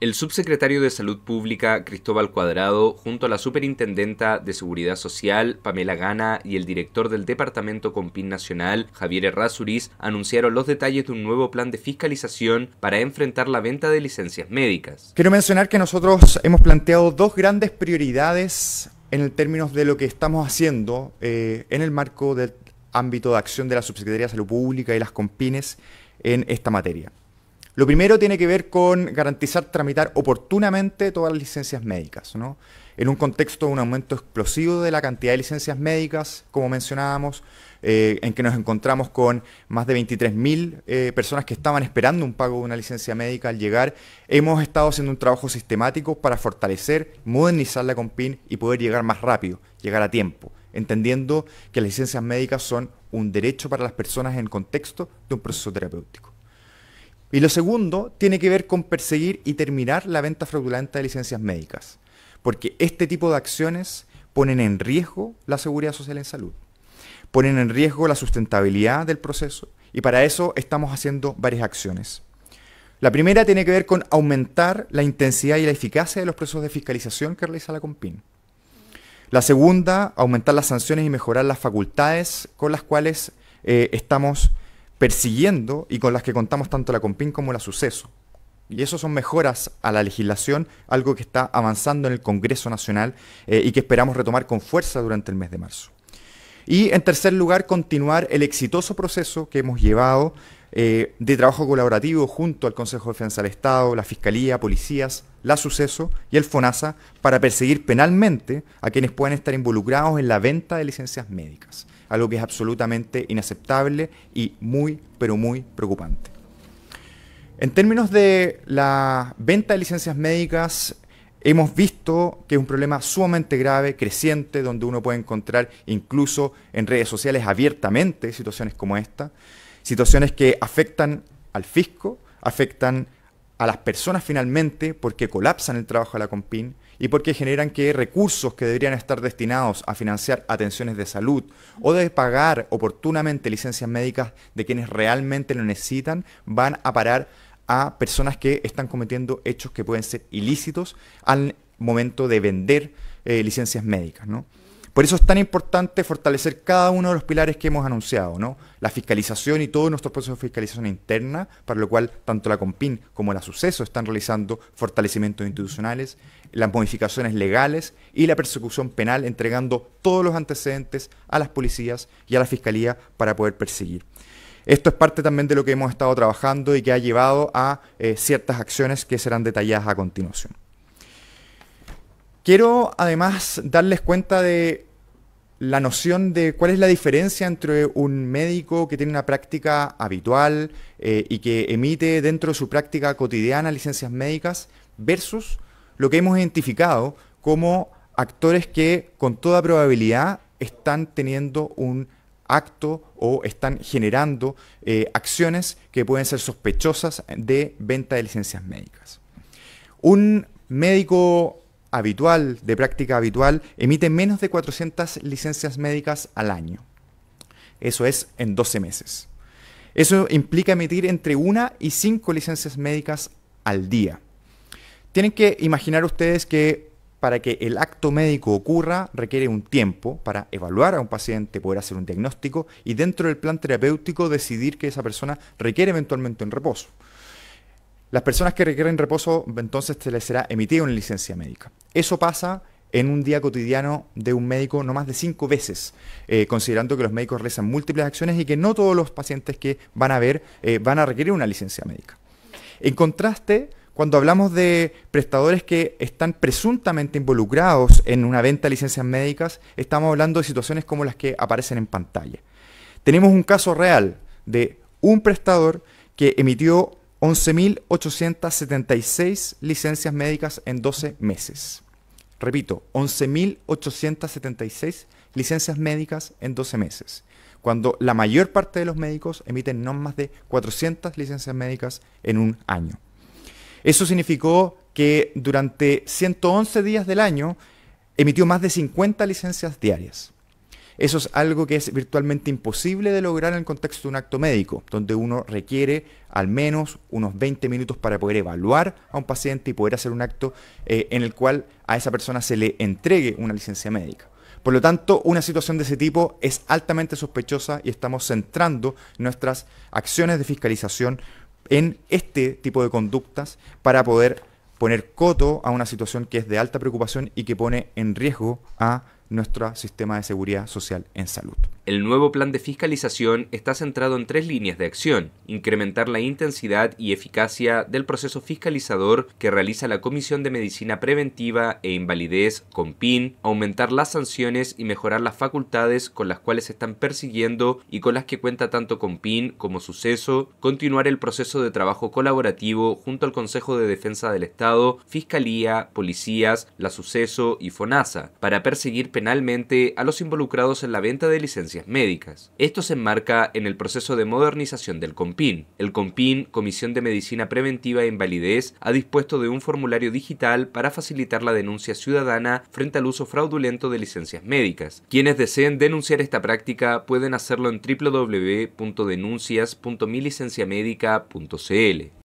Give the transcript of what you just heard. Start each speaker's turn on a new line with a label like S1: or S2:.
S1: El subsecretario de Salud Pública, Cristóbal Cuadrado, junto a la superintendenta de Seguridad Social, Pamela Gana, y el director del Departamento Compin Nacional, Javier Errázuriz, anunciaron los detalles de un nuevo plan de fiscalización para enfrentar la venta de licencias médicas.
S2: Quiero mencionar que nosotros hemos planteado dos grandes prioridades en términos de lo que estamos haciendo eh, en el marco del ámbito de acción de la Subsecretaría de Salud Pública y las Compines en esta materia. Lo primero tiene que ver con garantizar tramitar oportunamente todas las licencias médicas, En un contexto de un aumento explosivo de la cantidad de licencias médicas, como mencionábamos, eh, en que nos encontramos con más de 23.000 eh, personas que estaban esperando un pago de una licencia médica al llegar. Hemos estado haciendo un trabajo sistemático para fortalecer, modernizar la COMPIN y poder llegar más rápido, llegar a tiempo, entendiendo que las licencias médicas son un derecho para las personas en contexto de un proceso terapéutico. Y lo segundo tiene que ver con perseguir y terminar la venta fraudulenta de licencias médicas, porque este tipo de acciones ponen en riesgo la seguridad social en salud, ponen en riesgo la sustentabilidad del proceso y para eso estamos haciendo varias acciones. La primera tiene que ver con aumentar la intensidad y la eficacia de los procesos de fiscalización que realiza la COMPIN. La segunda, aumentar las sanciones y mejorar las facultades con las cuales eh, estamos persiguiendo y con las que contamos tanto la COMPIN como la Suceso. Y eso son mejoras a la legislación, algo que está avanzando en el Congreso Nacional eh, y que esperamos retomar con fuerza durante el mes de marzo. Y en tercer lugar, continuar el exitoso proceso que hemos llevado eh, de trabajo colaborativo junto al Consejo de Defensa del Estado, la Fiscalía, policías, la Suceso y el FONASA para perseguir penalmente a quienes puedan estar involucrados en la venta de licencias médicas algo que es absolutamente inaceptable y muy, pero muy preocupante. En términos de la venta de licencias médicas, hemos visto que es un problema sumamente grave, creciente, donde uno puede encontrar incluso en redes sociales abiertamente situaciones como esta, situaciones que afectan al fisco, afectan a las personas finalmente porque colapsan el trabajo de la COMPIN, y porque generan que recursos que deberían estar destinados a financiar atenciones de salud o de pagar oportunamente licencias médicas de quienes realmente lo necesitan van a parar a personas que están cometiendo hechos que pueden ser ilícitos al momento de vender eh, licencias médicas. Por eso es tan importante fortalecer cada uno de los pilares que hemos anunciado, ¿no? La fiscalización y todos nuestros procesos de fiscalización interna, para lo cual tanto la COMPIN como la Suceso están realizando fortalecimientos institucionales, las modificaciones legales y la persecución penal, entregando todos los antecedentes a las policías y a la fiscalía para poder perseguir. Esto es parte también de lo que hemos estado trabajando y que ha llevado a eh, ciertas acciones que serán detalladas a continuación. Quiero además darles cuenta de la noción de cuál es la diferencia entre un médico que tiene una práctica habitual eh, y que emite dentro de su práctica cotidiana licencias médicas versus lo que hemos identificado como actores que con toda probabilidad están teniendo un acto o están generando eh, acciones que pueden ser sospechosas de venta de licencias médicas. Un médico habitual, de práctica habitual, emite menos de 400 licencias médicas al año. Eso es en 12 meses. Eso implica emitir entre una y cinco licencias médicas al día. Tienen que imaginar ustedes que para que el acto médico ocurra requiere un tiempo para evaluar a un paciente, poder hacer un diagnóstico y dentro del plan terapéutico decidir que esa persona requiere eventualmente un reposo. Las personas que requieren reposo, entonces se les será emitida una licencia médica. Eso pasa en un día cotidiano de un médico no más de cinco veces, eh, considerando que los médicos realizan múltiples acciones y que no todos los pacientes que van a ver eh, van a requerir una licencia médica. En contraste, cuando hablamos de prestadores que están presuntamente involucrados en una venta de licencias médicas, estamos hablando de situaciones como las que aparecen en pantalla. Tenemos un caso real de un prestador que emitió 11.876 licencias médicas en 12 meses. Repito, 11.876 licencias médicas en 12 meses, cuando la mayor parte de los médicos emiten no más de 400 licencias médicas en un año. Eso significó que durante 111 días del año emitió más de 50 licencias diarias. Eso es algo que es virtualmente imposible de lograr en el contexto de un acto médico, donde uno requiere al menos unos 20 minutos para poder evaluar a un paciente y poder hacer un acto eh, en el cual a esa persona se le entregue una licencia médica. Por lo tanto, una situación de ese tipo es altamente sospechosa y estamos centrando nuestras acciones de fiscalización en este tipo de conductas para poder poner coto a una situación que es de alta preocupación y que pone en riesgo a nuestro sistema de seguridad social en salud.
S1: El nuevo plan de fiscalización está centrado en tres líneas de acción. Incrementar la intensidad y eficacia del proceso fiscalizador que realiza la Comisión de Medicina Preventiva e Invalidez, PIN, aumentar las sanciones y mejorar las facultades con las cuales se están persiguiendo y con las que cuenta tanto COMPIN como suceso, continuar el proceso de trabajo colaborativo junto al Consejo de Defensa del Estado, Fiscalía, Policías, la Suceso y FONASA para perseguir penalmente a los involucrados en la venta de licencias médicas. Esto se enmarca en el proceso de modernización del COMPIN. El COMPIN, Comisión de Medicina Preventiva e Invalidez, ha dispuesto de un formulario digital para facilitar la denuncia ciudadana frente al uso fraudulento de licencias médicas. Quienes deseen denunciar esta práctica pueden hacerlo en www.denuncias.milicenciamedica.cl.